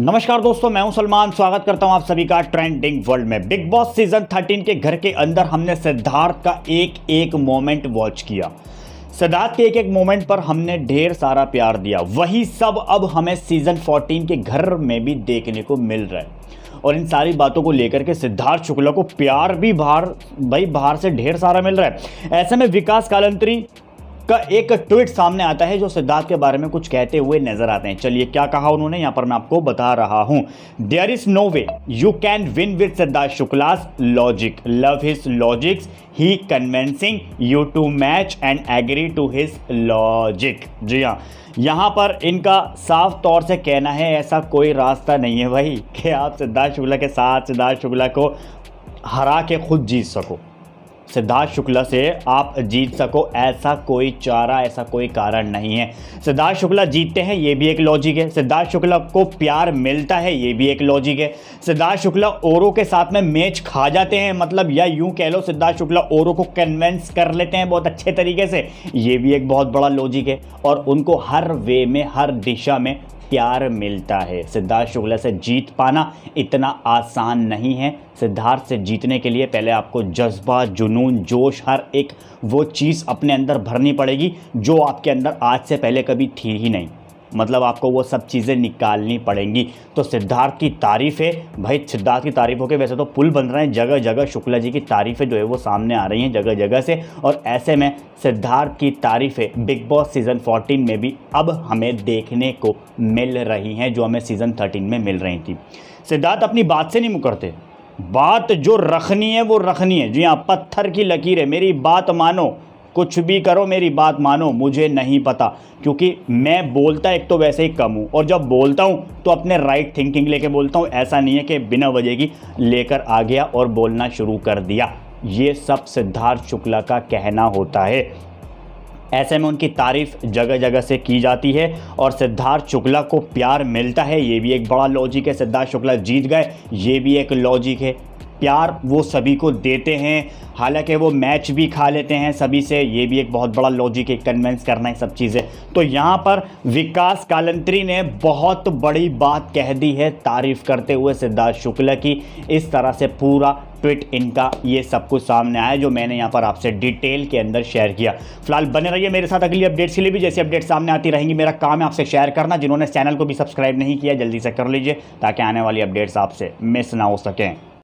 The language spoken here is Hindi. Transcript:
नमस्कार दोस्तों मैं हूं सलमान स्वागत करता हूं आप सभी का ट्रेंडिंग वर्ल्ड में बिग बॉस सीजन 13 के घर के अंदर हमने सिद्धार्थ का एक एक मोमेंट वॉच किया सिद्धार्थ के एक एक मोमेंट पर हमने ढेर सारा प्यार दिया वही सब अब हमें सीजन 14 के घर में भी देखने को मिल रहा है और इन सारी बातों को लेकर के सिद्धार्थ शुक्ला को प्यार भी बाहर भाई बाहर से ढेर सारा मिल रहा है ऐसे में विकास कालंत्री का एक ट्वीट सामने आता है जो सिद्धार्थ के बारे में कुछ कहते हुए नजर आते हैं चलिए क्या कहा उन्होंने यहाँ पर मैं आपको बता रहा हूं there is no way you can win with Siddharth Shukla's logic love his logics he convincing you too much and agree to his logic जी हाँ यहाँ पर इनका साफ तौर से कहना है ऐसा कोई रास्ता नहीं है भाई कि आप सिद्धार्थ शुक्ला के साथ सिद्धार्थ शुक्ला को हरा के खुद जीत सको सिद्धार्थ शुक्ला से आप जीत सको ऐसा कोई चारा ऐसा कोई कारण नहीं है सिद्धार्थ शुक्ला जीतते हैं ये भी एक लॉजिक है सिद्धार्थ शुक्ला को प्यार मिलता है ये भी एक लॉजिक है सिद्धार्थ शुक्ला औरों के साथ में मैच खा जाते हैं मतलब या यूं कह लो सिद्धार्थ शुक्ला औरों को कन्वेंस कर लेते हैं बहुत अच्छे तरीके से ये भी एक बहुत बड़ा लॉजिक है और उनको हर वे में हर दिशा में प्यार मिलता है सिद्धार्थ शुक्ला से जीत पाना इतना आसान नहीं है सिद्धार्थ से जीतने के लिए पहले आपको जज्बा जुनून जोश हर एक वो चीज़ अपने अंदर भरनी पड़ेगी जो आपके अंदर आज से पहले कभी थी ही नहीं मतलब आपको वो सब चीज़ें निकालनी पड़ेंगी तो सिद्धार्थ की तारीफ़ है भाई सिद्धार्थ की तारीफ़ होकर वैसे तो पुल बन रहे हैं जगह जगह शुक्ला जी की तारीफ़ें जो है वो सामने आ रही हैं जगह जगह से और ऐसे में सिद्धार्थ की तारीफ़ें बिग बॉस सीज़न 14 में भी अब हमें देखने को मिल रही हैं जो हमें सीज़न 13 में मिल रही थी सिद्धार्थ अपनी बात से नहीं मुकरते बात जो रखनी है वो रखनी है जी हाँ पत्थर की लकीर है मेरी बात मानो कुछ भी करो मेरी बात मानो मुझे नहीं पता क्योंकि मैं बोलता एक तो वैसे ही कम हूँ और जब बोलता हूँ तो अपने राइट थिंकिंग लेके बोलता हूँ ऐसा नहीं है कि बिना वजह की लेकर आ गया और बोलना शुरू कर दिया ये सब सिद्धार्थ शुक्ला का कहना होता है ऐसे में उनकी तारीफ जगह जगह से की जाती है और सिद्धार्थ शुक्ला को प्यार मिलता है ये भी एक बड़ा लॉजिक है सिद्धार्थ शुक्ला जीत गए ये भी एक लॉजिक है प्यार वो सभी को देते हैं हालांकि वो मैच भी खा लेते हैं सभी से ये भी एक बहुत बड़ा लॉजिक एक कन्वेंस करना है सब चीज़ें तो यहाँ पर विकास कालंत्री ने बहुत बड़ी बात कह दी है तारीफ़ करते हुए सिद्धार्थ शुक्ला की इस तरह से पूरा ट्विट इनका ये सब कुछ सामने आया जो मैंने यहाँ पर आपसे डिटेल के अंदर शेयर किया फिलहाल बने रहिए मेरे साथ अगली अपडेट्स के लिए भी जैसे अपडेट सामने आती रहेंगी मेरा काम है आपसे शेयर करना जिन्होंने चैनल को भी सब्सक्राइब नहीं किया जल्दी से कर लीजिए ताकि आने वाली अपडेट्स आपसे मिस ना हो सकें